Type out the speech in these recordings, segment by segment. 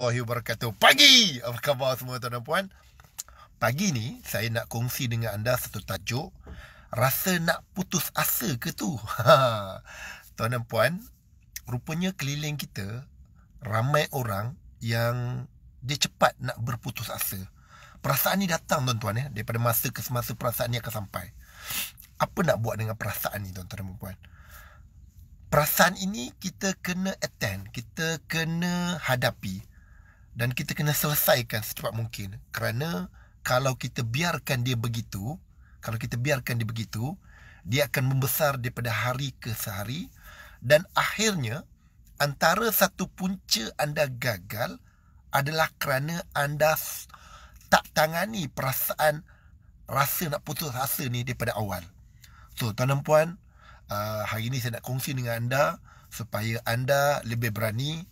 warahmatullahi wabarakatuh Pagi! Apa khabar semua tuan dan puan? Pagi ni saya nak kongsi dengan anda satu tajuk Rasa nak putus asa ke tu? tuan dan puan Rupanya keliling kita Ramai orang yang Dia cepat nak berputus asa Perasaan ni datang tuan-tuan ya Daripada masa ke semasa perasaan ni akan sampai Apa nak buat dengan perasaan ni tuan-tuan dan puan? Perasaan ini kita kena attend, kita kena hadapi dan kita kena selesaikan secepat mungkin kerana kalau kita biarkan dia begitu kalau kita biarkan dia begitu dia akan membesar daripada hari ke sehari dan akhirnya antara satu punca anda gagal adalah kerana anda tak tangani perasaan rasa nak putus asa ni daripada awal so tuan dan puan ah, hari ini saya nak kongsi dengan anda supaya anda lebih berani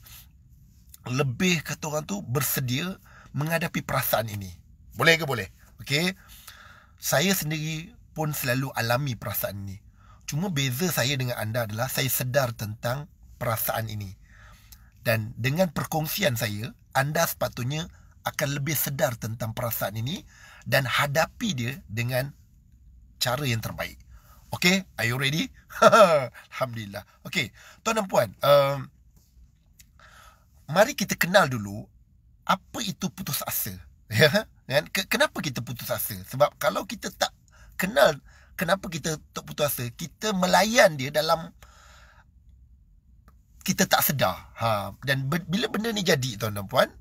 lebih kata orang tu bersedia menghadapi perasaan ini. Boleh ke boleh? Okey. Saya sendiri pun selalu alami perasaan ini. Cuma beza saya dengan anda adalah saya sedar tentang perasaan ini. Dan dengan perkongsian saya, anda sepatutnya akan lebih sedar tentang perasaan ini dan hadapi dia dengan cara yang terbaik. Okay, are you ready? Alhamdulillah. Okay, tuan dan puan, uh, mari kita kenal dulu apa itu putus asa ya kan? kenapa kita putus asa sebab kalau kita tak kenal kenapa kita tak putus asa kita melayan dia dalam kita tak sedar ha dan bila benda ni jadi tuan dan puan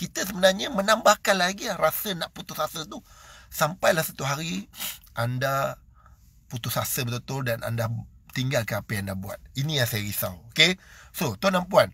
kita sebenarnya menambahkan lagi rasa nak putus asa tu sampailah satu hari anda putus asa betul-betul dan anda tinggalkan apa yang anda buat ini yang saya risau Okay, so tuan dan puan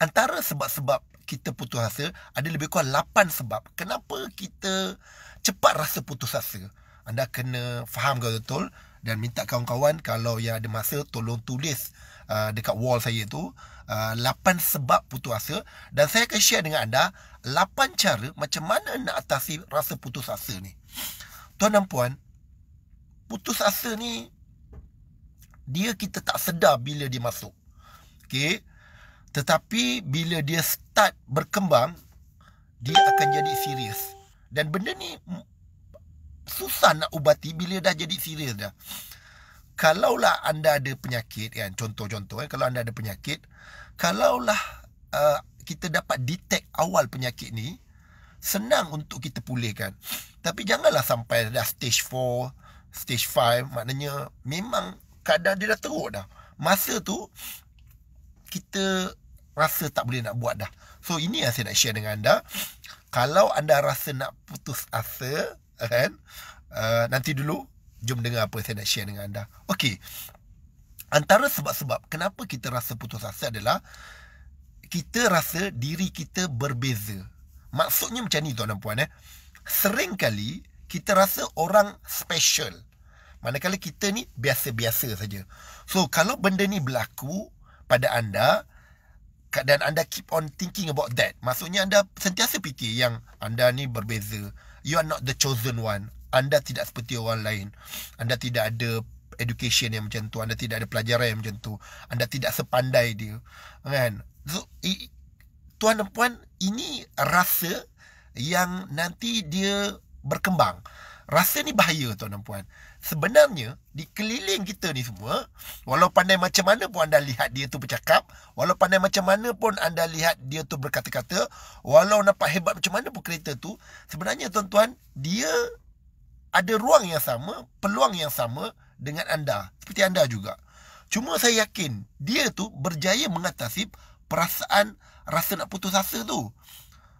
antara sebab-sebab kita putus asa ada lebih kurang 8 sebab kenapa kita cepat rasa putus asa anda kena faham ke betul dan minta kawan-kawan kalau yang ada masa tolong tulis uh, dekat wall saya tu uh, 8 sebab putus asa dan saya akan share dengan anda 8 cara macam mana nak atasi rasa putus asa ni tuan dan puan putus asa ni dia kita tak sedar bila dia masuk Okay. Tetapi bila dia start berkembang, dia akan jadi serius. Dan benda ni susah nak ubati bila dah jadi serius dah. Kalaulah anda ada penyakit kan, contoh-contoh kan, kalau anda ada penyakit, kalaulah uh, kita dapat detect awal penyakit ni, senang untuk kita pulihkan. Tapi janganlah sampai dah stage 4, stage 5, maknanya memang kadar dia dah teruk dah. Masa tu, kita rasa tak boleh nak buat dah. So ini yang saya nak share dengan anda. Kalau anda rasa nak putus asa, kan? Uh, nanti dulu jom dengar apa saya nak share dengan anda. Okey. Antara sebab-sebab kenapa kita rasa putus asa adalah kita rasa diri kita berbeza. Maksudnya macam ni tuan dan puan eh. Sering kali kita rasa orang special. Manakala kita ni biasa-biasa saja. So kalau benda ni berlaku pada anda, dan anda keep on thinking about that maksudnya anda sentiasa fikir yang anda ni berbeza you are not the chosen one anda tidak seperti orang lain anda tidak ada education yang macam tu anda tidak ada pelajaran yang macam tu anda tidak sepandai dia kan so i, tuan dan puan ini rasa yang nanti dia berkembang Rasa ni bahaya tuan dan puan. Sebenarnya, di keliling kita ni semua, walau pandai macam mana pun anda lihat dia tu bercakap, walau pandai macam mana pun anda lihat dia tu berkata-kata, walau nampak hebat macam mana pun kereta tu, sebenarnya tuan-tuan, dia ada ruang yang sama, peluang yang sama dengan anda. Seperti anda juga. Cuma saya yakin, dia tu berjaya mengatasi perasaan rasa nak putus asa tu.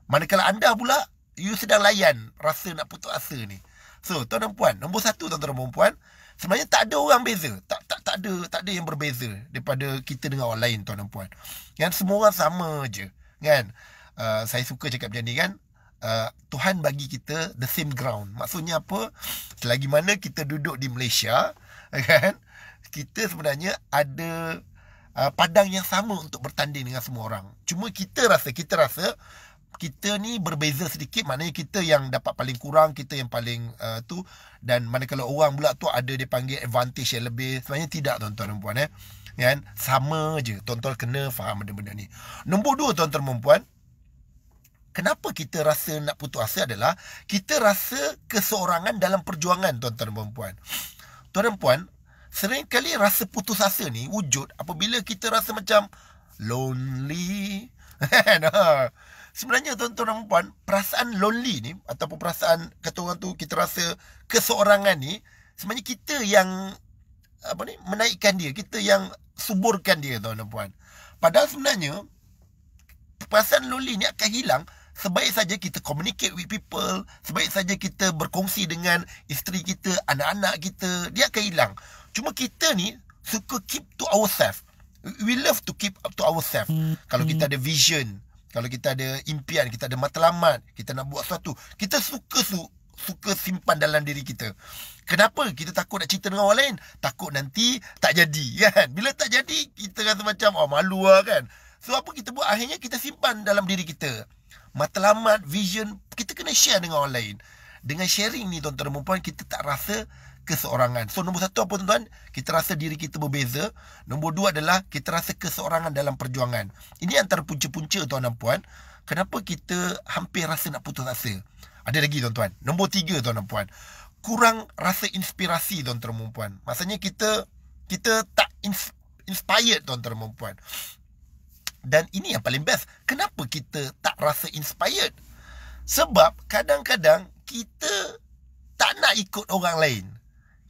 Manakala anda pula, you sedang layan rasa nak putus asa ni. So, tuan dan puan, nombor satu tuan-tuan dan puan, sebenarnya tak ada orang beza. Tak tak tak ada tak ada yang berbeza daripada kita dengan orang lain tuan dan puan. Kan semua orang sama je, kan? Uh, saya suka cakap macam ni kan. Uh, Tuhan bagi kita the same ground. Maksudnya apa? Selagi mana kita duduk di Malaysia, kan? Kita sebenarnya ada uh, padang yang sama untuk bertanding dengan semua orang. Cuma kita rasa, kita rasa kita ni berbeza sedikit maknanya kita yang dapat paling kurang kita yang paling uh, tu dan manakala orang pula tu ada dia panggil advantage yang lebih sebenarnya tidak tuan-tuan dan puan eh kan sama je tuan-tuan kena faham benda-benda ni nombor dua tuan-tuan dan puan Kenapa kita rasa nak putus asa adalah kita rasa keseorangan dalam perjuangan tuan-tuan dan puan. Tuan dan puan, seringkali rasa putus asa ni wujud apabila kita rasa macam lonely. sebenarnya tuan-tuan dan puan, perasaan lonely ni ataupun perasaan kata orang tu kita rasa keseorangan ni sebenarnya kita yang apa ni menaikkan dia, kita yang suburkan dia tuan dan puan. Padahal sebenarnya perasaan lonely ni akan hilang sebaik saja kita communicate with people, sebaik saja kita berkongsi dengan isteri kita, anak-anak kita, dia akan hilang. Cuma kita ni suka keep to ourselves. We love to keep up to ourselves. Hmm. Kalau kita ada vision, kalau kita ada impian, kita ada matlamat, kita nak buat sesuatu, kita suka su suka simpan dalam diri kita. Kenapa kita takut nak cerita dengan orang lain? Takut nanti tak jadi kan? Bila tak jadi, kita rasa macam oh malu lah kan. So apa kita buat? Akhirnya kita simpan dalam diri kita. Matlamat, vision, kita kena share dengan orang lain. Dengan sharing ni tuan-tuan dan puan kita tak rasa keseorangan. So nombor satu apa tuan-tuan? Kita rasa diri kita berbeza. Nombor dua adalah kita rasa keseorangan dalam perjuangan. Ini antara punca-punca tuan dan puan. Kenapa kita hampir rasa nak putus asa? Ada lagi tuan-tuan. Nombor tiga tuan dan puan. Kurang rasa inspirasi tuan-tuan dan puan. Maksudnya kita kita tak inspired tuan-tuan dan puan. Dan ini yang paling best. Kenapa kita tak rasa inspired? Sebab kadang-kadang kita tak nak ikut orang lain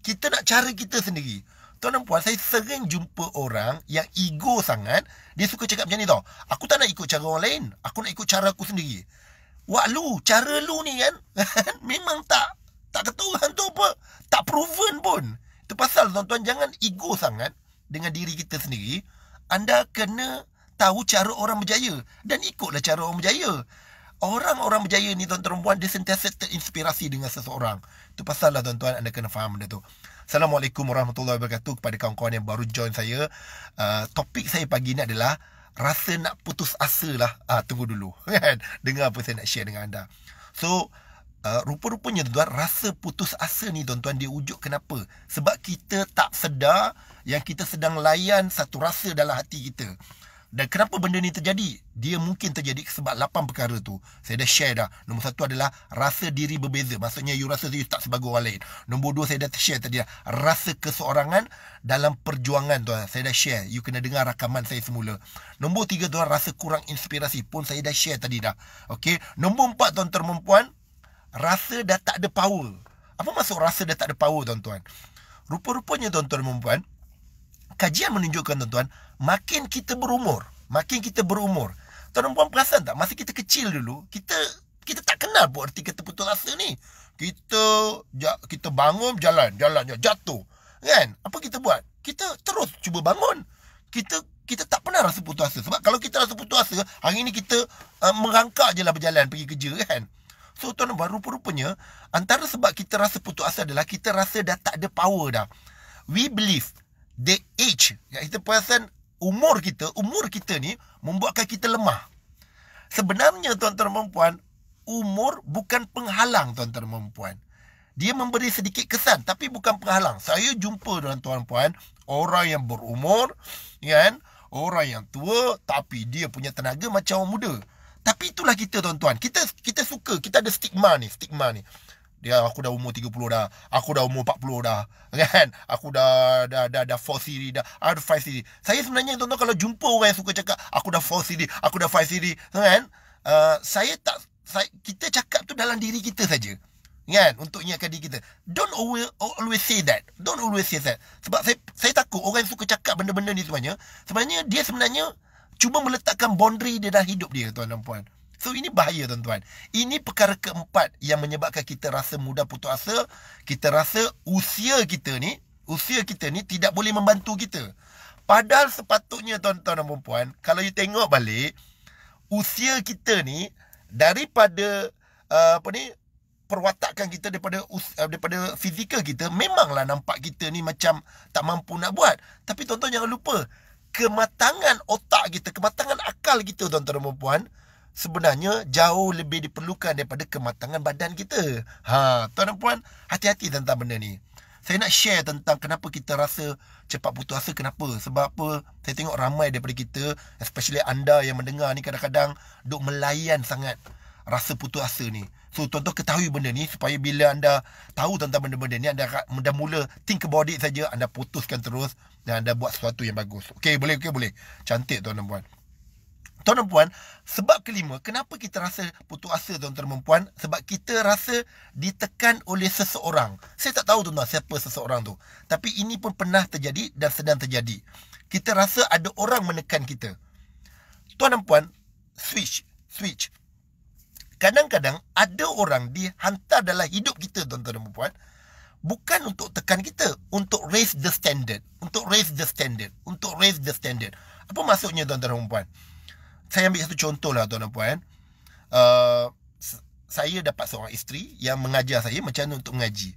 kita nak cara kita sendiri. Tuan dan puan, saya sering jumpa orang yang ego sangat. Dia suka cakap macam ni tau. Aku tak nak ikut cara orang lain. Aku nak ikut cara aku sendiri. Wah lu, cara lu ni kan. Memang tak. Tak ketuhan tu apa. Tak proven pun. Itu pasal tuan-tuan, jangan ego sangat dengan diri kita sendiri. Anda kena tahu cara orang berjaya. Dan ikutlah cara orang berjaya. Orang-orang berjaya ni tuan-tuan perempuan, dia sentiasa terinspirasi dengan seseorang. Itu pasal lah tuan-tuan anda kena faham benda tu. Assalamualaikum warahmatullahi wabarakatuh kepada kawan-kawan yang baru join saya. Uh, topik saya pagi ni adalah rasa nak putus asa lah. Uh, tunggu dulu. Kan? Dengar apa saya nak share dengan anda. So, uh, rupa-rupanya tuan-tuan rasa putus asa ni tuan-tuan dia wujud kenapa? Sebab kita tak sedar yang kita sedang layan satu rasa dalam hati kita. Dan kenapa benda ni terjadi? Dia mungkin terjadi sebab lapan perkara tu. Saya dah share dah. Nombor satu adalah rasa diri berbeza. Maksudnya you rasa you tak sebagai orang lain. Nombor dua saya dah share tadi dah. Rasa keseorangan dalam perjuangan tuan. Saya dah share. You kena dengar rakaman saya semula. Nombor 3 tuan rasa kurang inspirasi pun saya dah share tadi dah. Okay. Nombor empat tuan termampuan. Rasa dah tak ada power. Apa maksud rasa dah tak ada power tuan-tuan? Rupa-rupanya tuan-tuan dan puan kajian menunjukkan tuan-tuan, makin kita berumur, makin kita berumur. Tuan-tuan perasan tak? Masa kita kecil dulu, kita kita tak kenal buat erti kata putus asa ni. Kita kita bangun, jalan, jalan, jalan, jatuh. Kan? Apa kita buat? Kita terus cuba bangun. Kita kita tak pernah rasa putus asa. Sebab kalau kita rasa putus asa, hari ni kita uh, merangkak je lah berjalan pergi kerja kan. So tuan-tuan, rupa-rupanya antara sebab kita rasa putus asa adalah kita rasa dah tak ada power dah. We believe the age. Ya, kita perasan umur kita, umur kita ni membuatkan kita lemah. Sebenarnya tuan-tuan dan puan umur bukan penghalang tuan-tuan dan puan Dia memberi sedikit kesan tapi bukan penghalang. Saya jumpa dengan tuan-tuan dan puan, orang yang berumur, kan? Orang yang tua tapi dia punya tenaga macam orang muda. Tapi itulah kita tuan-tuan. Kita kita suka, kita ada stigma ni, stigma ni dia aku dah umur 30 dah aku dah umur 40 dah kan aku dah dah dah dah four CD dah ada ah, five CD saya sebenarnya tuan-tuan kalau jumpa orang yang suka cakap aku dah four CD aku dah five CD kan uh, saya tak saya, kita cakap tu dalam diri kita saja kan untuk ingatkan diri kita don't always, always say that don't always say that sebab saya saya takut orang yang suka cakap benda-benda ni sebenarnya sebenarnya dia sebenarnya cuba meletakkan boundary dia dalam hidup dia tuan dan puan So ini bahaya tuan-tuan. Ini perkara keempat yang menyebabkan kita rasa mudah putus asa. Kita rasa usia kita ni, usia kita ni tidak boleh membantu kita. Padahal sepatutnya tuan-tuan dan perempuan, kalau you tengok balik, usia kita ni daripada uh, apa ni perwatakan kita daripada us, uh, daripada fizikal kita memanglah nampak kita ni macam tak mampu nak buat. Tapi tuan-tuan jangan lupa kematangan otak kita, kematangan akal kita tuan-tuan dan perempuan sebenarnya jauh lebih diperlukan daripada kematangan badan kita. Ha, tuan dan puan, hati-hati tentang benda ni. Saya nak share tentang kenapa kita rasa cepat putus asa kenapa? Sebab apa? Saya tengok ramai daripada kita, especially anda yang mendengar ni kadang-kadang duk melayan sangat rasa putus asa ni. So tuan-tuan ketahui benda ni supaya bila anda tahu tentang benda-benda ni anda dah mula think about it saja anda putuskan terus dan anda buat sesuatu yang bagus. Okay, boleh okay, boleh. Cantik tuan dan Tuan dan puan, sebab kelima, kenapa kita rasa putus asa tuan dan puan? Sebab kita rasa ditekan oleh seseorang. Saya tak tahu tuan-tuan siapa seseorang tu. Tapi ini pun pernah terjadi dan sedang terjadi. Kita rasa ada orang menekan kita. Tuan dan puan, switch, switch. Kadang-kadang ada orang dihantar dalam hidup kita tuan-tuan dan puan bukan untuk tekan kita, untuk raise the standard, untuk raise the standard, untuk raise the standard. Apa maksudnya tuan-tuan dan puan? saya ambil satu contoh lah tuan dan puan eh. uh, saya dapat seorang isteri yang mengajar saya macam mana untuk mengaji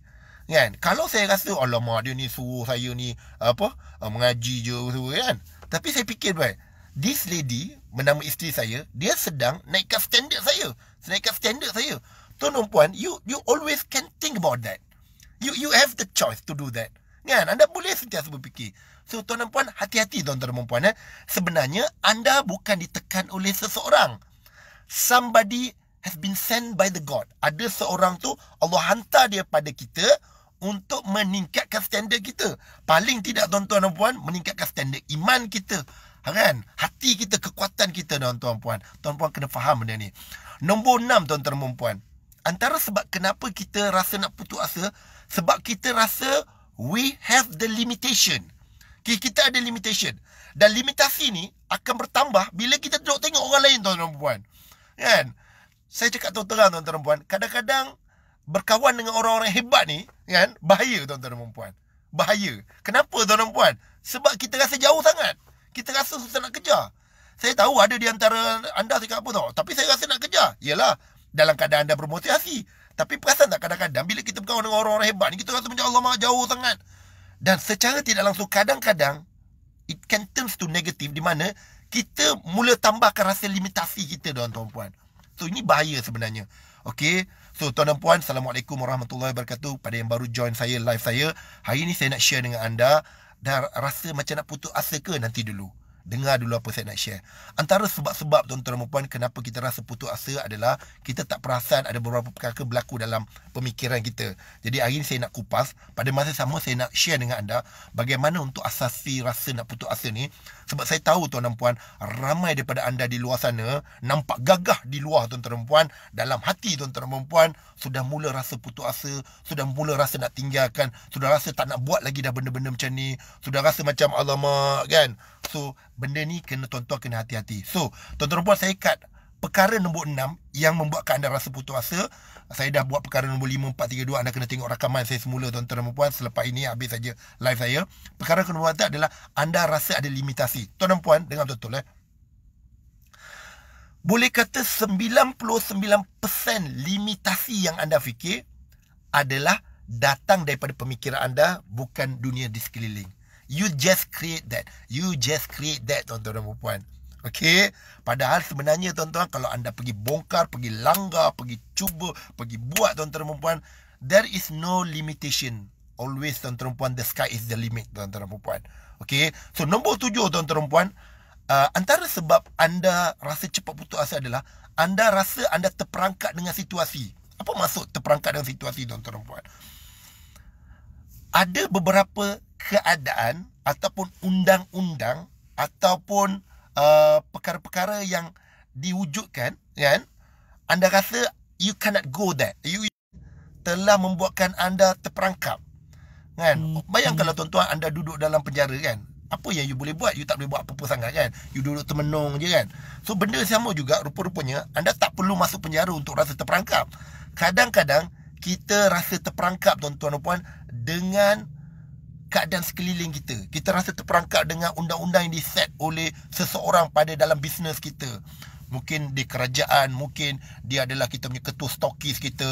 kan kalau saya rasa alamak dia ni suruh saya ni apa uh, mengaji je suruh kan tapi saya fikir tuan this lady bernama isteri saya dia sedang naikkan standard saya naikkan standard saya tuan dan puan you you always can think about that you you have the choice to do that kan anda boleh sentiasa berfikir So tuan dan puan hati-hati tuan-tuan dan puan eh. Sebenarnya anda bukan ditekan oleh seseorang Somebody has been sent by the God Ada seorang tu Allah hantar dia pada kita Untuk meningkatkan standard kita Paling tidak tuan-tuan dan puan Meningkatkan standard iman kita kan? Hati kita, kekuatan kita tuan-tuan puan Tuan-puan kena faham benda ni Nombor enam tuan-tuan dan puan Antara sebab kenapa kita rasa nak putus asa Sebab kita rasa We have the limitation kita ada limitation dan limitasi ni akan bertambah bila kita duduk tengok orang lain tuan-tuan dan puan kan saya cakap terang-terang tuan-tuan puan kadang-kadang berkawan dengan orang-orang hebat ni kan bahaya tuan-tuan dan puan bahaya kenapa tuan-tuan dan puan sebab kita rasa jauh sangat kita rasa susah nak kejar saya tahu ada di antara anda cakap apa tau tapi saya rasa nak kejar iyalah dalam keadaan anda bermotivasi tapi perasan tak kadang-kadang bila kita berkawan dengan orang-orang hebat ni kita rasa macam Allah mah jauh sangat dan secara tidak langsung kadang-kadang it can turn to negative di mana kita mula tambahkan rasa limitasi kita tuan tuan puan. So ini bahaya sebenarnya. Okay. So tuan dan puan Assalamualaikum warahmatullahi wabarakatuh Pada yang baru join saya live saya Hari ini saya nak share dengan anda Dan rasa macam nak putus asa ke nanti dulu Dengar dulu apa saya nak share. Antara sebab-sebab tuan-tuan dan puan kenapa kita rasa putus asa adalah kita tak perasan ada beberapa perkara berlaku dalam pemikiran kita. Jadi hari ini saya nak kupas. Pada masa sama saya nak share dengan anda bagaimana untuk asasi rasa nak putus asa ni. Sebab saya tahu tuan dan puan ramai daripada anda di luar sana nampak gagah di luar tuan-tuan dan puan. Dalam hati tuan-tuan dan puan sudah mula rasa putus asa. Sudah mula rasa nak tinggalkan. Sudah rasa tak nak buat lagi dah benda-benda macam ni. Sudah rasa macam alamak kan. So benda ni kena tuan-tuan kena hati-hati. So, tuan-tuan puan saya kat perkara nombor 6 yang membuatkan anda rasa putus asa. Saya dah buat perkara nombor 5, 4, 3, 2. Anda kena tengok rakaman saya semula tuan-tuan dan puan. Selepas ini habis saja live saya. Perkara nombor 4 adalah anda rasa ada limitasi. Tuan dan puan, dengar betul-betul eh. Boleh kata 99% limitasi yang anda fikir adalah datang daripada pemikiran anda bukan dunia di sekeliling. You just create that. You just create that tuan-tuan dan puan Okay? Padahal sebenarnya tuan-tuan kalau anda pergi bongkar, pergi langgar, pergi cuba, pergi buat tuan-tuan dan puan There is no limitation. Always tuan-tuan dan puan, the sky is the limit tuan-tuan dan puan Okay? So nombor tujuh tuan-tuan dan puan. Uh, antara sebab anda rasa cepat putus asa adalah anda rasa anda terperangkap dengan situasi. Apa maksud terperangkap dengan situasi tuan-tuan dan puan ada beberapa keadaan ataupun undang-undang ataupun uh, perkara-perkara yang diwujudkan kan anda rasa you cannot go that you telah membuatkan anda terperangkap kan hmm. bayangkan kalau tuan-tuan anda duduk dalam penjara kan apa yang you boleh buat you tak boleh buat apa-apa sangat kan you duduk termenung je kan so benda sama juga rupa-rupanya anda tak perlu masuk penjara untuk rasa terperangkap kadang-kadang kita rasa terperangkap tuan-tuan dan puan dengan keadaan sekeliling kita. Kita rasa terperangkap dengan undang-undang yang diset oleh seseorang pada dalam bisnes kita. Mungkin di kerajaan, mungkin dia adalah kita punya ketua stokis kita.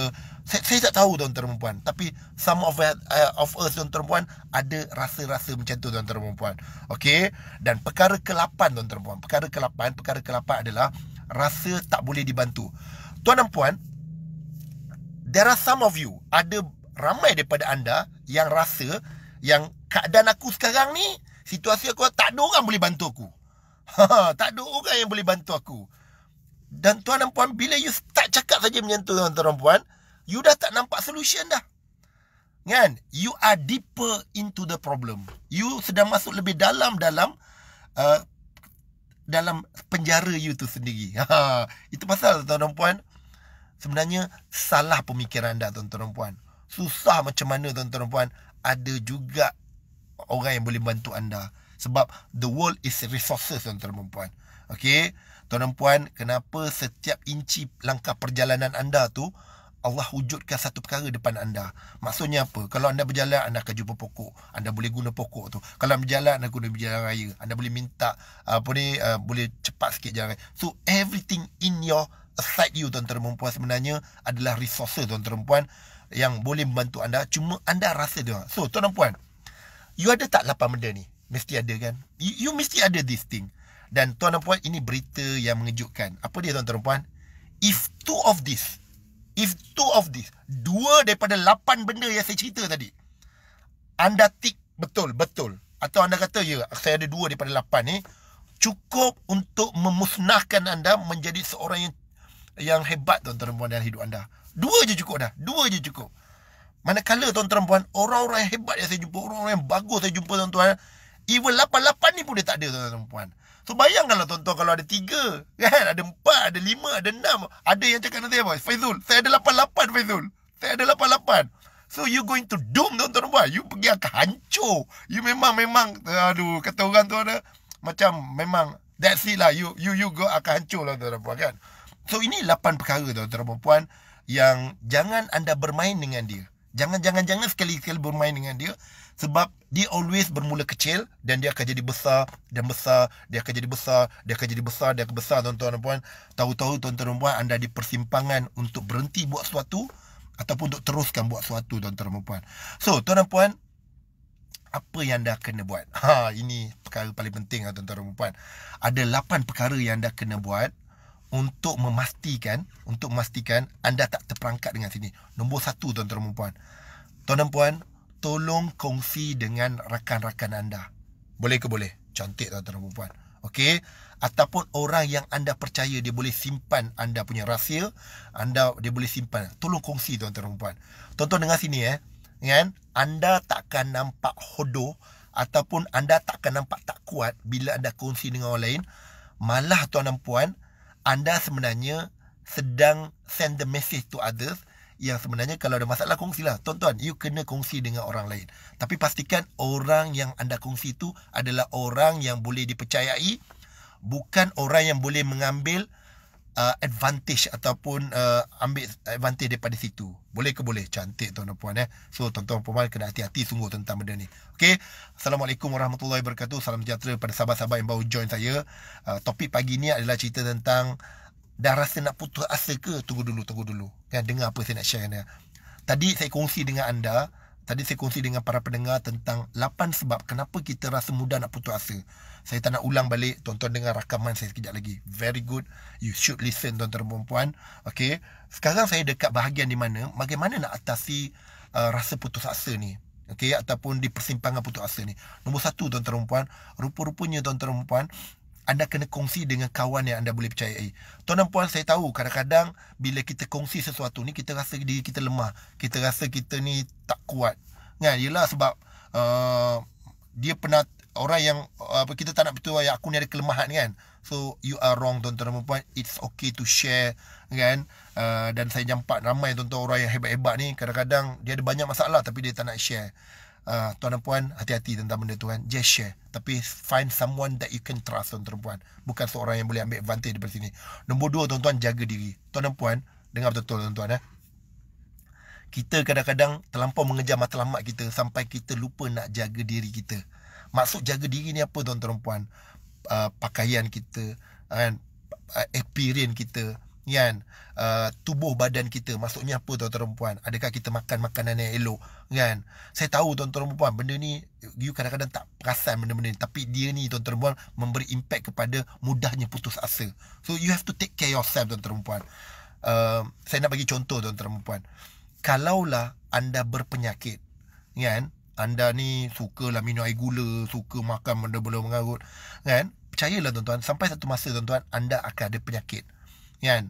Saya, saya tak tahu tuan-tuan dan puan, tapi some of uh, of us tuan-tuan puan ada rasa-rasa macam tu tuan-tuan dan puan. Okey, dan perkara ke-8 tuan-tuan puan, perkara ke-8, perkara ke-8 adalah rasa tak boleh dibantu. Tuan dan puan, there are some of you ada ramai daripada anda yang rasa yang keadaan aku sekarang ni situasi aku tak ada orang boleh bantu aku ha, tak ada orang yang boleh bantu aku dan tuan dan puan bila you start cakap saja macam tu tuan dan puan you dah tak nampak solution dah kan you are deeper into the problem you sedang masuk lebih dalam dalam uh, dalam penjara you tu sendiri ha, ha. itu pasal tuan dan puan sebenarnya salah pemikiran anda tuan-tuan dan puan. Susah macam mana tuan-tuan dan puan, ada juga orang yang boleh bantu anda. Sebab the world is resources tuan-tuan dan puan. Okay? Tuan dan puan, kenapa setiap inci langkah perjalanan anda tu Allah wujudkan satu perkara depan anda. Maksudnya apa? Kalau anda berjalan, anda akan jumpa pokok. Anda boleh guna pokok tu. Kalau berjalan, anda guna berjalan raya. Anda boleh minta, apa ni, uh, boleh cepat sikit jalan raya. So, everything in your affect you tuan-tuan dan puan sebenarnya adalah resources tuan-tuan dan puan yang boleh membantu anda cuma anda rasa dia. So tuan dan puan, you ada tak lapan benda ni? Mesti ada kan? You, you mesti ada this thing. Dan tuan dan puan ini berita yang mengejutkan. Apa dia tuan-tuan dan puan? If two of this, if two of this, dua daripada lapan benda yang saya cerita tadi. Anda tick betul, betul. Atau anda kata ya, saya ada dua daripada lapan ni. Cukup untuk memusnahkan anda menjadi seorang yang yang hebat tuan-tuan puan dalam hidup anda. Dua je cukup dah. Dua je cukup. Manakala tuan-tuan puan, orang-orang yang hebat yang saya jumpa, orang-orang yang bagus saya jumpa tuan-tuan, even lapan-lapan ni pun dia tak ada tuan-tuan puan. So bayangkanlah tuan-tuan kalau ada tiga, kan? Ada empat, ada lima, ada enam. Ada yang cakap nanti apa? Faizul, saya ada lapan-lapan Faizul. Saya ada lapan-lapan. So you going to doom tuan-tuan puan. You pergi akan hancur. You memang-memang, aduh, kata orang tu ada, macam memang, that's it lah. You, you, you go akan hancur lah tuan-tuan puan kan? So ini lapan perkara tuan-tuan dan yang jangan anda bermain dengan dia. Jangan jangan jangan sekali sekali bermain dengan dia sebab dia always bermula kecil dan dia akan jadi besar dan besar, dia akan jadi besar, dia akan jadi besar, dia akan besar tuan-tuan dan puan. Tahu-tahu tuan-tuan dan puan anda di persimpangan untuk berhenti buat sesuatu ataupun untuk teruskan buat sesuatu tuan-tuan dan puan. So tuan-tuan dan puan apa yang anda kena buat? Ha, ini perkara paling penting lah, tuan-tuan dan puan. Ada lapan perkara yang anda kena buat untuk memastikan untuk memastikan anda tak terperangkap dengan sini. Nombor satu tuan-tuan dan puan. Tuan dan puan, tolong kongsi dengan rakan-rakan anda. Boleh ke boleh? Cantik tuan-tuan dan puan. Okey, ataupun orang yang anda percaya dia boleh simpan anda punya rahsia, anda dia boleh simpan. Tolong kongsi tuan-tuan dan puan. Tonton dengan sini eh. Kan? Anda takkan nampak hodoh ataupun anda takkan nampak tak kuat bila anda kongsi dengan orang lain. Malah tuan dan puan, anda sebenarnya sedang send the message to others yang sebenarnya kalau ada masalah kongsilah. Tuan-tuan, you kena kongsi dengan orang lain. Tapi pastikan orang yang anda kongsi itu adalah orang yang boleh dipercayai, bukan orang yang boleh mengambil uh, advantage ataupun uh, ambil advantage daripada situ. Boleh ke boleh? Cantik tuan-tuan dan puan eh. So tuan-tuan puan kena hati-hati sungguh tentang benda ni. Okey. Assalamualaikum warahmatullahi wabarakatuh. Salam sejahtera pada sahabat-sahabat yang baru join saya. Uh, topik pagi ni adalah cerita tentang dah rasa nak putus asa ke? Tunggu dulu, tunggu dulu. Kan dengar apa saya nak share ni. Tadi saya kongsi dengan anda Tadi saya kongsi dengan para pendengar tentang 8 sebab kenapa kita rasa mudah nak putus asa saya tak nak ulang balik tonton dengar rakaman saya sekejap lagi very good you should listen tuan-tuan dan puan-puan sekarang saya dekat bahagian di mana bagaimana nak atasi uh, rasa putus asa ni okay ataupun di persimpangan putus asa ni nombor satu tuan-tuan dan puan rupa-rupanya tuan-tuan dan puan anda kena kongsi dengan kawan yang anda boleh percayai. Tuan dan puan, saya tahu kadang-kadang bila kita kongsi sesuatu ni, kita rasa diri kita lemah. Kita rasa kita ni tak kuat. Kan? Yelah sebab uh, dia pernah orang yang apa kita tak nak betul ya aku ni ada kelemahan kan so you are wrong tuan-tuan dan puan it's okay to share kan uh, dan saya nampak ramai tuan-tuan orang yang hebat-hebat ni kadang-kadang dia ada banyak masalah tapi dia tak nak share uh, ah, tuan dan puan hati-hati tentang benda tu kan just share tapi find someone that you can trust tuan-tuan dan puan bukan seorang yang boleh ambil advantage daripada sini nombor dua tuan-tuan jaga diri tuan dan puan dengar betul-betul tuan-tuan eh kita kadang-kadang terlampau mengejar matlamat kita sampai kita lupa nak jaga diri kita. Masuk jaga diri ni apa tuan-tuan dan puan? Uh, ah, pakaian kita ah, kan uh, experience kita kan uh, tubuh badan kita maksudnya apa tuan-tuan dan puan adakah kita makan makanan yang elok kan saya tahu tuan-tuan dan puan benda ni you kadang-kadang tak perasan benda-benda ni tapi dia ni tuan-tuan dan puan memberi impact kepada mudahnya putus asa so you have to take care yourself tuan-tuan dan puan uh, saya nak bagi contoh tuan-tuan dan puan kalaulah anda berpenyakit kan anda ni lah minum air gula, suka makan benda-benda mengarut, kan? Percayalah tuan-tuan, sampai satu masa tuan-tuan, anda akan ada penyakit. Kan?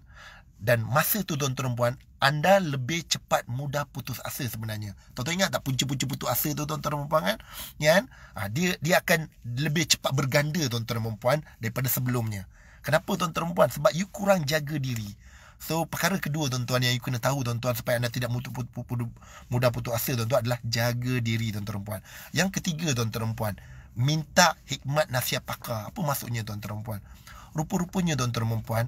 Dan masa tu tuan-tuan perempuan, anda lebih cepat mudah putus asa sebenarnya. Tuan-tuan ingat tak punca-punca putus asa tu tuan-tuan perempuan kan? Kan? Ha, dia, dia akan lebih cepat berganda tuan-tuan perempuan daripada sebelumnya. Kenapa tuan-tuan perempuan? Sebab you kurang jaga diri. So perkara kedua tuan-tuan yang you kena tahu tuan-tuan supaya anda tidak mudah putus asa tuan-tuan adalah jaga diri tuan-tuan perempuan. Yang ketiga tuan-tuan perempuan, minta hikmat nasihat pakar. Apa maksudnya tuan-tuan perempuan? Rupa-rupanya tuan-tuan perempuan,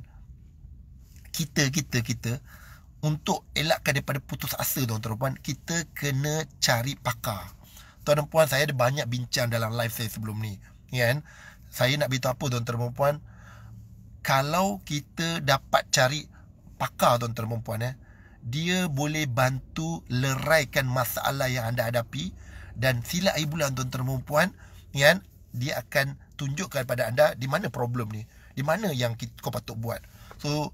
kita kita kita untuk elakkan daripada putus asa tuan-tuan perempuan, kita kena cari pakar. Tuan dan puan, saya ada banyak bincang dalam live saya sebelum ni. Kan? Saya nak beritahu apa tuan-tuan perempuan, kalau kita dapat cari pakar tuan tuan perempuan eh. Dia boleh bantu leraikan masalah yang anda hadapi dan sila air bulan tuan tuan perempuan kan dia akan tunjukkan kepada anda di mana problem ni, di mana yang kita, kau patut buat. So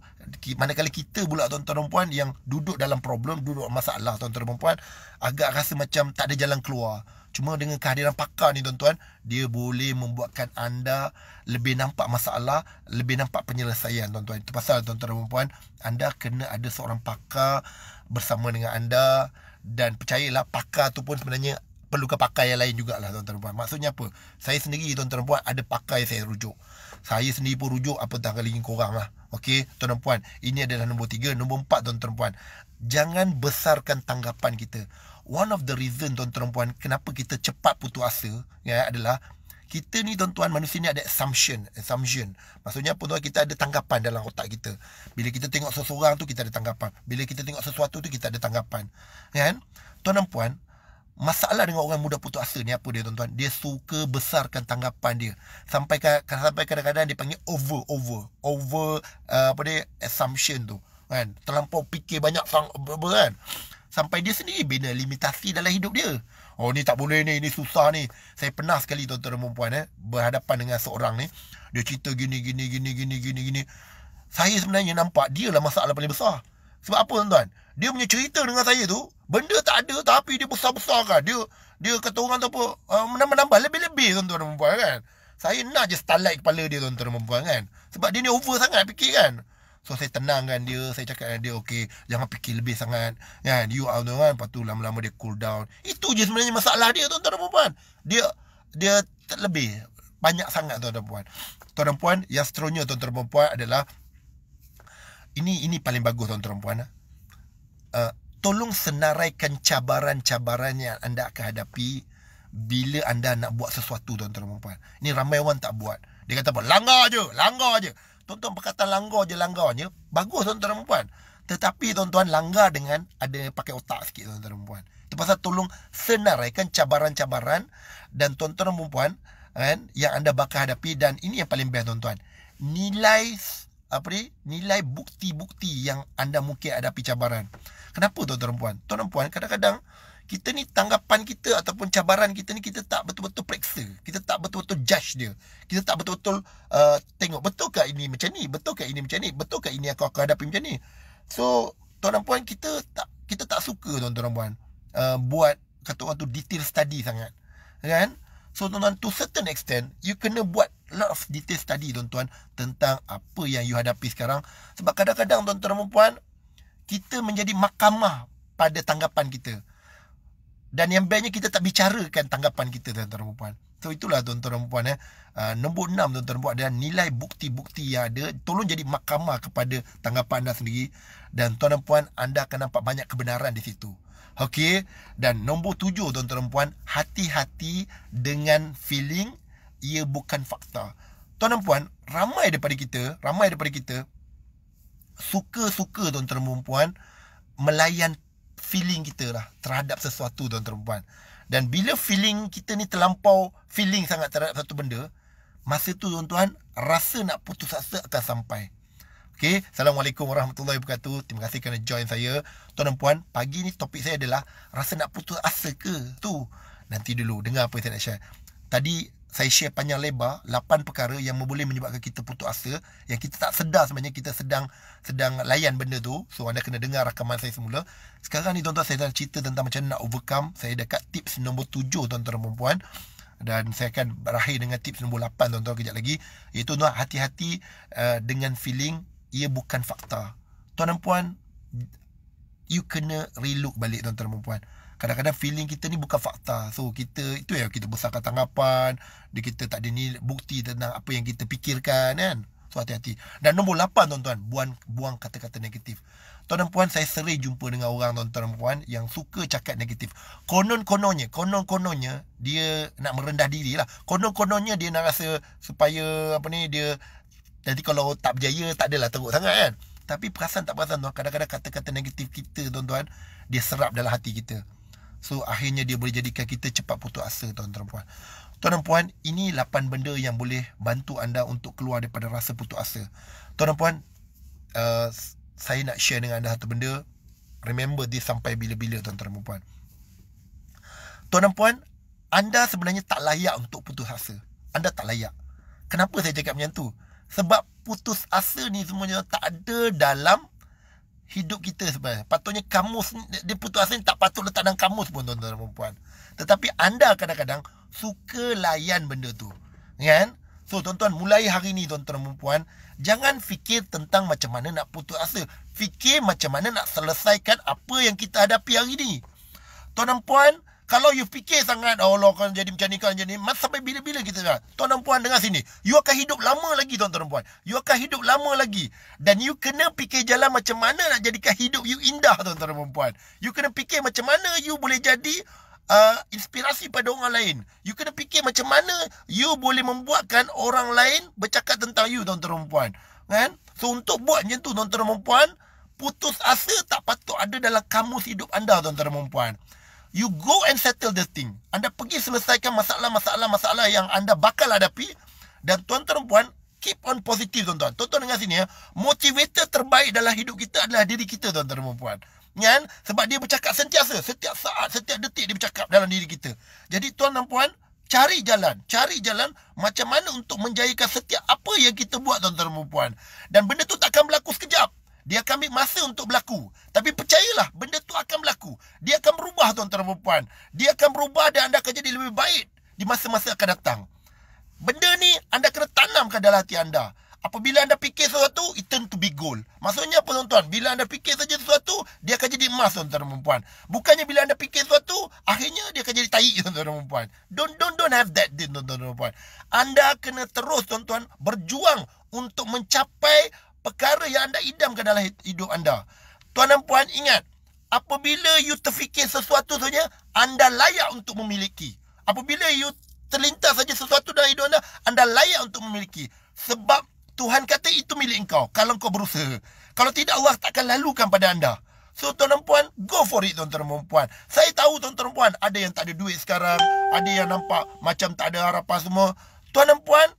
manakala kita pula tuan tuan perempuan yang duduk dalam problem, duduk masalah tuan tuan perempuan agak rasa macam tak ada jalan keluar. Cuma dengan kehadiran pakar ni tuan-tuan, dia boleh membuatkan anda lebih nampak masalah, lebih nampak penyelesaian tuan-tuan. Itu pasal tuan-tuan dan puan anda kena ada seorang pakar bersama dengan anda dan percayalah pakar tu pun sebenarnya perlukan pakar yang lain jugalah tuan-tuan dan puan Maksudnya apa? Saya sendiri tuan-tuan dan puan ada pakar yang saya rujuk. Saya sendiri pun rujuk apatah lagi korang lah. Okey, tuan dan puan, ini adalah nombor tiga. Nombor empat, tuan dan puan. Jangan besarkan tanggapan kita one of the reason tuan-tuan puan kenapa kita cepat putus asa ya adalah kita ni tuan-tuan manusia ni ada assumption assumption maksudnya apa tuan kita ada tanggapan dalam otak kita bila kita tengok seseorang tu kita ada tanggapan bila kita tengok sesuatu tu kita ada tanggapan ya kan tuan dan puan masalah dengan orang muda putus asa ni apa dia tuan-tuan dia suka besarkan tanggapan dia sampai sampai kadang-kadang dia panggil over over over uh, apa dia assumption tu kan terlampau fikir banyak sang apa kan sampai dia sendiri bina limitasi dalam hidup dia. Oh ni tak boleh ni, ni susah ni. Saya pernah sekali tuan-tuan dan perempuan eh, berhadapan dengan seorang ni. Dia cerita gini, gini, gini, gini, gini, gini. Saya sebenarnya nampak dia lah masalah paling besar. Sebab apa tuan-tuan? Dia punya cerita dengan saya tu, benda tak ada tapi dia besar kan. Dia dia kata orang tu apa, uh, menambah-nambah lebih-lebih tuan-tuan dan perempuan kan. Saya nak je starlight kepala dia tuan-tuan dan perempuan kan. Sebab dia ni over sangat fikir kan. So saya tenangkan dia Saya cakap dengan dia Okay Jangan fikir lebih sangat Kan You are kan Lepas tu lama-lama dia cool down Itu je sebenarnya masalah dia Tuan-tuan dan puan Dia Dia terlebih Banyak sangat tuan-tuan dan puan Tuan-tuan dan puan Yang seterusnya tuan-tuan dan puan adalah Ini ini paling bagus tuan-tuan dan puan uh, Tolong senaraikan cabaran-cabaran yang anda akan hadapi bila anda nak buat sesuatu tuan-tuan dan puan. Ini ramai orang tak buat. Dia kata apa? Langgar je, langgar je. Tuan-tuan berkata langgar je langgar je Bagus tuan-tuan dan puan Tetapi tuan-tuan langgar dengan Ada yang pakai otak sikit tuan-tuan dan puan Itu pasal tolong senaraikan cabaran-cabaran Dan tuan-tuan dan puan kan, Yang anda bakal hadapi Dan ini yang paling best tuan-tuan Nilai apa ni? Nilai bukti-bukti yang anda mungkin hadapi cabaran Kenapa tuan-tuan dan puan? Tuan-tuan dan puan kadang-kadang kita ni tanggapan kita ataupun cabaran kita ni kita tak betul-betul periksa. Kita tak betul-betul judge dia. Kita tak betul-betul uh, tengok betul ke ini macam ni, betul ke ini macam ni, betul ke ini aku akan hadapi macam ni. So, tuan dan puan kita tak kita tak suka tuan-tuan dan puan uh, buat kata orang tu detail study sangat. Kan? So, tuan-tuan to certain extent you kena buat lot of detail study tuan-tuan tentang apa yang you hadapi sekarang sebab kadang-kadang tuan-tuan dan puan kita menjadi mahkamah pada tanggapan kita. Dan yang bestnya kita tak bicarakan tanggapan kita tuan-tuan dan puan. So itulah tuan-tuan dan puan eh. Uh, nombor enam tuan-tuan dan adalah nilai bukti-bukti yang ada. Tolong jadi mahkamah kepada tanggapan anda sendiri. Dan tuan-tuan puan anda akan nampak banyak kebenaran di situ. Okey. Dan nombor tujuh tuan-tuan puan. Hati-hati dengan feeling ia bukan fakta. Tuan dan puan, ramai daripada kita, ramai daripada kita suka-suka tuan-tuan puan melayan feeling kita lah terhadap sesuatu tuan perempuan. Dan bila feeling kita ni terlampau feeling sangat terhadap satu benda, masa tu tuan-tuan rasa nak putus asa akan sampai. Okay, Assalamualaikum warahmatullahi wabarakatuh. Terima kasih kerana join saya. Tuan dan puan, pagi ni topik saya adalah rasa nak putus asa ke? Tu. Nanti dulu dengar apa yang saya nak share. Tadi saya share panjang lebar 8 perkara yang boleh menyebabkan kita putus asa yang kita tak sedar sebenarnya kita sedang sedang layan benda tu so anda kena dengar rakaman saya semula sekarang ni tuan-tuan saya dah cerita tentang macam nak overcome saya dekat tips nombor tujuh tuan-tuan dan perempuan dan saya akan berakhir dengan tips nombor lapan tuan-tuan kejap lagi iaitu tuan hati-hati uh, dengan feeling ia bukan fakta tuan-tuan you kena relook balik tuan-tuan perempuan puan kadang-kadang feeling kita ni bukan fakta so kita itu yang kita besarkan tanggapan dia kita tak ada ni bukti tentang apa yang kita fikirkan kan so hati-hati dan nombor lapan tuan-tuan buang buang kata-kata negatif Tuan dan puan saya sering jumpa dengan orang tuan-tuan dan puan yang suka cakap negatif. Konon-kononnya, konon-kononnya dia nak merendah diri lah. Konon-kononnya dia nak rasa supaya apa ni dia nanti kalau tak berjaya tak adalah teruk sangat kan. Tapi perasan tak perasan tuan kadang-kadang kata-kata negatif kita tuan-tuan dia serap dalam hati kita. So akhirnya dia boleh jadikan kita cepat putus asa tuan-tuan puan. Tuan dan puan, ini 8 benda yang boleh bantu anda untuk keluar daripada rasa putus asa. Tuan dan puan, uh, saya nak share dengan anda satu benda. Remember dia sampai bila-bila tuan-tuan puan. Tuan dan puan, anda sebenarnya tak layak untuk putus asa. Anda tak layak. Kenapa saya cakap macam tu? Sebab putus asa ni semuanya tak ada dalam hidup kita sebenarnya. Patutnya kamus dia putus asa tak patut letak dalam kamus pun tuan-tuan dan puan Tetapi anda kadang-kadang suka layan benda tu. Kan? So tuan-tuan mulai hari ni tuan-tuan dan puan jangan fikir tentang macam mana nak putus asa. Fikir macam mana nak selesaikan apa yang kita hadapi hari ni. Tuan dan puan, kalau you fikir sangat oh, Allah akan jadi macam ni kan jadi Mas, sampai bila-bila kita kan. Tuan dan puan dengar sini. You akan hidup lama lagi tuan dan puan. You akan hidup lama lagi. Dan you kena fikir jalan macam mana nak jadikan hidup you indah tuan dan puan. You kena fikir macam mana you boleh jadi uh, inspirasi pada orang lain. You kena fikir macam mana you boleh membuatkan orang lain bercakap tentang you tuan dan puan. Kan? So untuk buat macam tu tuan dan puan, putus asa tak patut ada dalam kamus hidup anda tuan dan puan. You go and settle the thing. Anda pergi selesaikan masalah-masalah-masalah yang anda bakal hadapi. Dan tuan perempuan, keep on positive tuan-tuan. Tuan-tuan dengar sini ya. Motivator terbaik dalam hidup kita adalah diri kita tuan perempuan. Kan? Sebab dia bercakap sentiasa. Setiap saat, setiap detik dia bercakap dalam diri kita. Jadi tuan perempuan, cari jalan. Cari jalan macam mana untuk menjayakan setiap apa yang kita buat tuan perempuan. Dan benda tu takkan berlaku sekejap. Dia akan ambil masa untuk berlaku. Tapi percayalah benda tu akan berlaku. Dia akan berubah tuan-tuan dan perempuan. Dia akan berubah dan anda akan jadi lebih baik di masa-masa akan datang. Benda ni anda kena tanamkan dalam hati anda. Apabila anda fikir sesuatu, it turn to be goal. Maksudnya apa tuan-tuan? Bila anda fikir saja sesuatu, dia akan jadi emas tuan-tuan dan perempuan. Bukannya bila anda fikir sesuatu, akhirnya dia akan jadi tahi tuan-tuan dan perempuan. Don't, don't, don't have that thing tuan-tuan dan perempuan. Anda kena terus tuan-tuan berjuang untuk mencapai perkara yang anda idamkan dalam hidup anda. Tuan dan puan ingat, apabila you terfikir sesuatu saja, anda layak untuk memiliki. Apabila you terlintas saja sesuatu dalam hidup anda, anda layak untuk memiliki. Sebab Tuhan kata itu milik engkau kalau engkau berusaha. Kalau tidak Allah takkan lalukan pada anda. So tuan dan puan, go for it tuan dan puan. Saya tahu tuan dan puan, ada yang tak ada duit sekarang, ada yang nampak macam tak ada harapan semua. Tuan dan puan,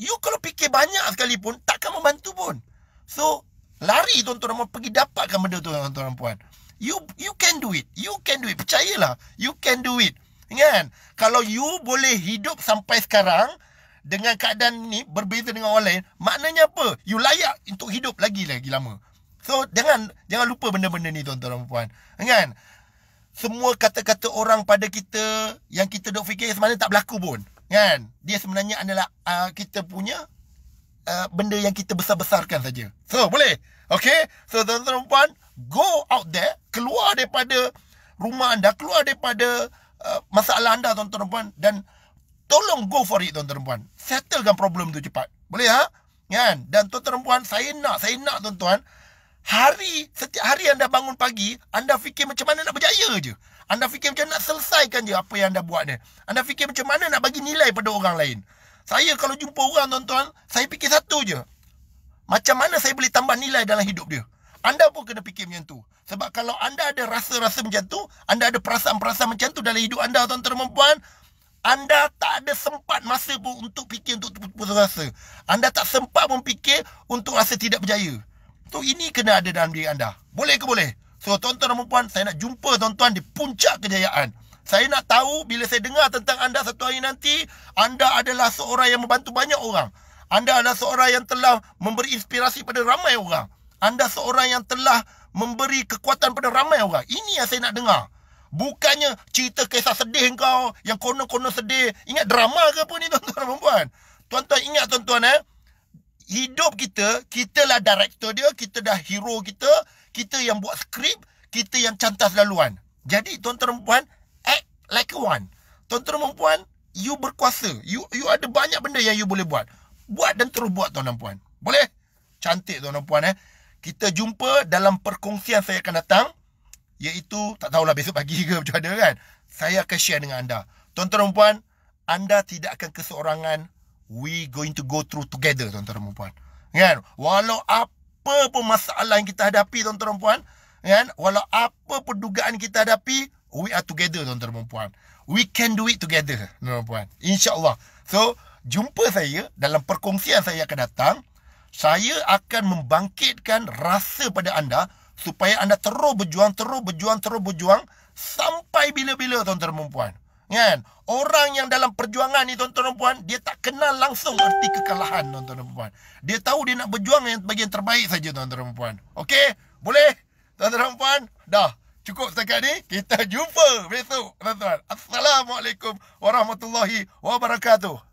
you kalau fikir banyak sekalipun takkan membantu pun. So Lari tuan-tuan dan pergi dapatkan benda tu tuan-tuan dan puan. You you can do it. You can do it. Percayalah. You can do it. Kan? Kalau you boleh hidup sampai sekarang dengan keadaan ni berbeza dengan orang lain, maknanya apa? You layak untuk hidup lagi lagi lama. So, jangan jangan lupa benda-benda ni tuan-tuan dan puan. Kan? Semua kata-kata orang pada kita yang kita dok fikir semalam tak berlaku pun. Kan? Dia sebenarnya adalah uh, kita punya uh, benda yang kita besar-besarkan saja. So, boleh? Okay? So, tuan-tuan dan puan, go out there. Keluar daripada rumah anda. Keluar daripada uh, masalah anda, tuan-tuan dan puan. Dan tolong go for it, tuan-tuan dan puan. Settlekan problem tu cepat. Boleh, ha? Kan? Dan tuan-tuan dan puan, saya nak, saya nak, tuan-tuan. Hari, setiap hari anda bangun pagi, anda fikir macam mana nak berjaya je. Anda fikir macam nak selesaikan je apa yang anda buat ni. Anda fikir macam mana nak bagi nilai pada orang lain. Saya kalau jumpa orang tuan-tuan, saya fikir satu je. Macam mana saya boleh tambah nilai dalam hidup dia? Anda pun kena fikir macam tu. Sebab kalau anda ada rasa-rasa macam tu, anda ada perasaan-perasaan macam tu dalam hidup anda tuan-tuan dan puan, anda tak ada sempat masa pun untuk fikir untuk putus rasa. Anda tak sempat pun fikir untuk rasa tidak berjaya. So ini kena ada dalam diri anda. Boleh ke boleh? So tuan-tuan dan puan, saya nak jumpa tuan-tuan di puncak kejayaan saya nak tahu bila saya dengar tentang anda satu hari nanti, anda adalah seorang yang membantu banyak orang. Anda adalah seorang yang telah memberi inspirasi pada ramai orang. Anda seorang yang telah memberi kekuatan pada ramai orang. Ini yang saya nak dengar. Bukannya cerita kisah sedih kau yang konon-konon sedih. Ingat drama ke apa ni tuan-tuan dan puan Tuan-tuan ingat tuan-tuan eh. Hidup kita, kita lah director dia, kita dah hero kita, kita yang buat skrip, kita yang cantas laluan. Jadi tuan-tuan dan puan like a one. Tuan-tuan dan puan, you berkuasa. You you ada banyak benda yang you boleh buat. Buat dan terus buat tuan dan puan. Boleh? Cantik tuan dan puan eh. Kita jumpa dalam perkongsian saya akan datang. Iaitu, tak tahulah besok pagi ke macam mana kan. Saya akan share dengan anda. Tuan-tuan dan puan, anda tidak akan keseorangan. We going to go through together tuan-tuan dan puan. Kan? Walau apa pun masalah yang kita hadapi tuan-tuan dan puan. Kan? Walau apa pedugaan kita hadapi. We are together tuan-tuan dan puan We can do it together tuan-tuan dan puan. insya So, jumpa saya dalam perkongsian saya akan datang. Saya akan membangkitkan rasa pada anda supaya anda terus berjuang, terus berjuang, terus berjuang sampai bila-bila tuan-tuan dan puan. Kan? Orang yang dalam perjuangan ni tuan-tuan dan puan, dia tak kenal langsung arti kekalahan tuan-tuan dan puan. Dia tahu dia nak berjuang yang bagian terbaik saja tuan-tuan dan puan. Okey? Boleh? Tuan-tuan dan puan, dah cukup setakat ni. Kita jumpa besok. Assalamualaikum warahmatullahi wabarakatuh.